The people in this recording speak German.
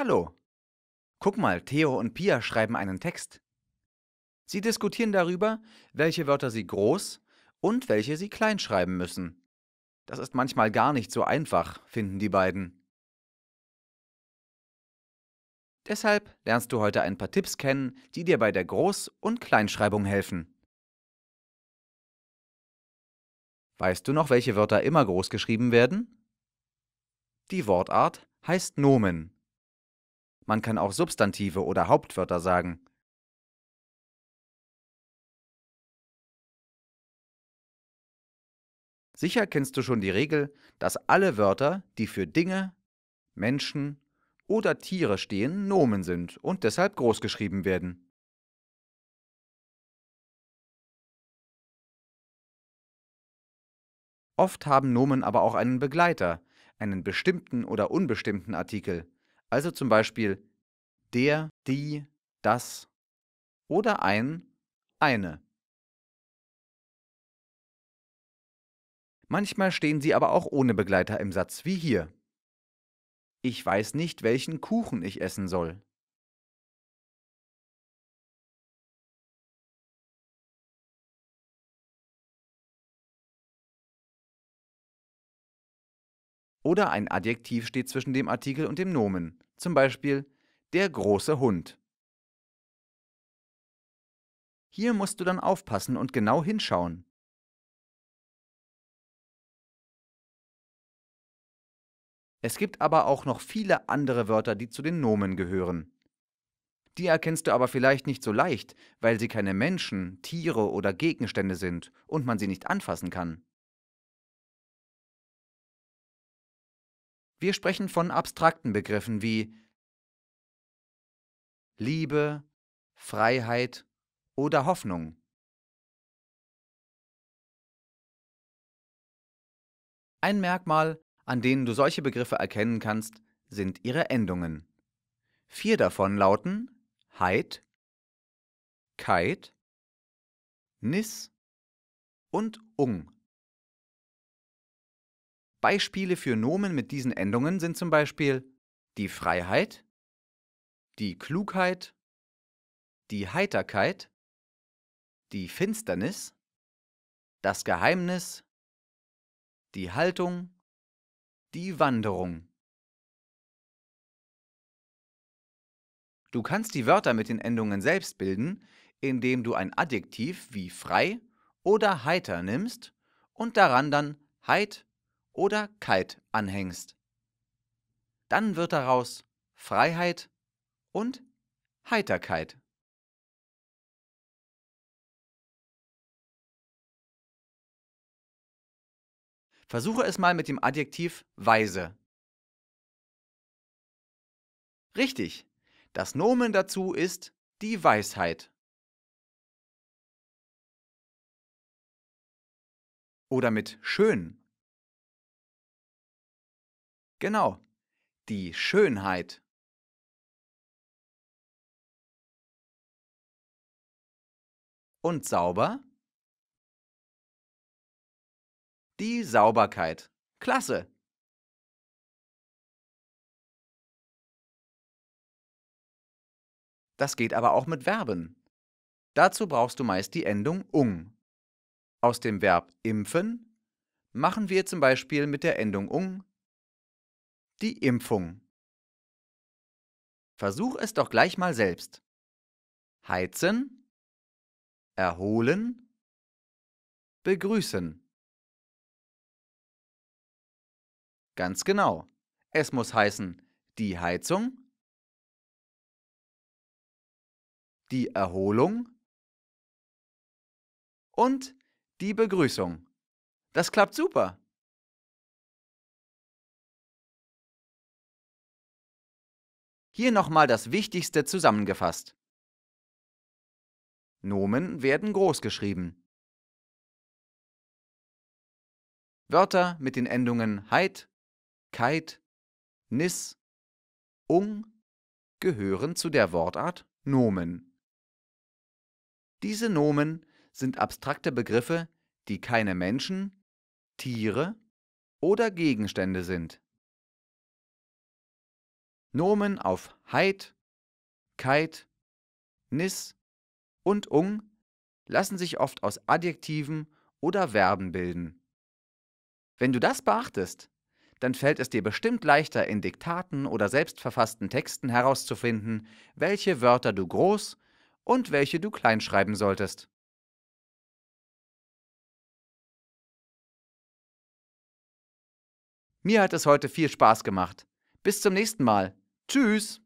Hallo. Guck mal, Theo und Pia schreiben einen Text. Sie diskutieren darüber, welche Wörter sie groß und welche sie klein schreiben müssen. Das ist manchmal gar nicht so einfach, finden die beiden. Deshalb lernst du heute ein paar Tipps kennen, die dir bei der Groß- und Kleinschreibung helfen. Weißt du noch, welche Wörter immer groß geschrieben werden? Die Wortart heißt Nomen man kann auch Substantive oder Hauptwörter sagen. Sicher kennst du schon die Regel, dass alle Wörter, die für Dinge, Menschen oder Tiere stehen, Nomen sind und deshalb großgeschrieben werden. Oft haben Nomen aber auch einen Begleiter, einen bestimmten oder unbestimmten Artikel, also zum Beispiel der, die, das oder ein, eine. Manchmal stehen sie aber auch ohne Begleiter im Satz, wie hier. Ich weiß nicht, welchen Kuchen ich essen soll. Oder ein Adjektiv steht zwischen dem Artikel und dem Nomen, zum Beispiel der große Hund. Hier musst du dann aufpassen und genau hinschauen. Es gibt aber auch noch viele andere Wörter, die zu den Nomen gehören. Die erkennst du aber vielleicht nicht so leicht, weil sie keine Menschen, Tiere oder Gegenstände sind und man sie nicht anfassen kann. Wir sprechen von abstrakten Begriffen wie Liebe, Freiheit oder Hoffnung. Ein Merkmal, an denen du solche Begriffe erkennen kannst, sind ihre Endungen. Vier davon lauten Heid, Kite, Nis und Ung. Beispiele für Nomen mit diesen Endungen sind zum Beispiel die Freiheit, die Klugheit, die Heiterkeit, die Finsternis, das Geheimnis, die Haltung, die Wanderung. Du kannst die Wörter mit den Endungen selbst bilden, indem du ein Adjektiv wie frei oder heiter nimmst und daran dann heit oder Kite anhängst. Dann wird daraus Freiheit und Heiterkeit. Versuche es mal mit dem Adjektiv weise. Richtig, das Nomen dazu ist die Weisheit. Oder mit schön. Genau. Die Schönheit. Und sauber? Die Sauberkeit. Klasse. Das geht aber auch mit Verben. Dazu brauchst du meist die Endung ung. Aus dem Verb impfen machen wir zum Beispiel mit der Endung ung die Impfung. Versuch es doch gleich mal selbst. Heizen, erholen, begrüßen. Ganz genau. Es muss heißen die Heizung, die Erholung und die Begrüßung. Das klappt super. Hier nochmal das Wichtigste zusammengefasst. Nomen werden großgeschrieben. Wörter mit den Endungen heit, keit, nis, ung gehören zu der Wortart Nomen. Diese Nomen sind abstrakte Begriffe, die keine Menschen, Tiere oder Gegenstände sind. Nomen auf heit, keit, nis und ung lassen sich oft aus Adjektiven oder Verben bilden. Wenn du das beachtest, dann fällt es dir bestimmt leichter, in Diktaten oder selbstverfassten Texten herauszufinden, welche Wörter du groß und welche du klein schreiben solltest. Mir hat es heute viel Spaß gemacht. Bis zum nächsten Mal. Tschüss!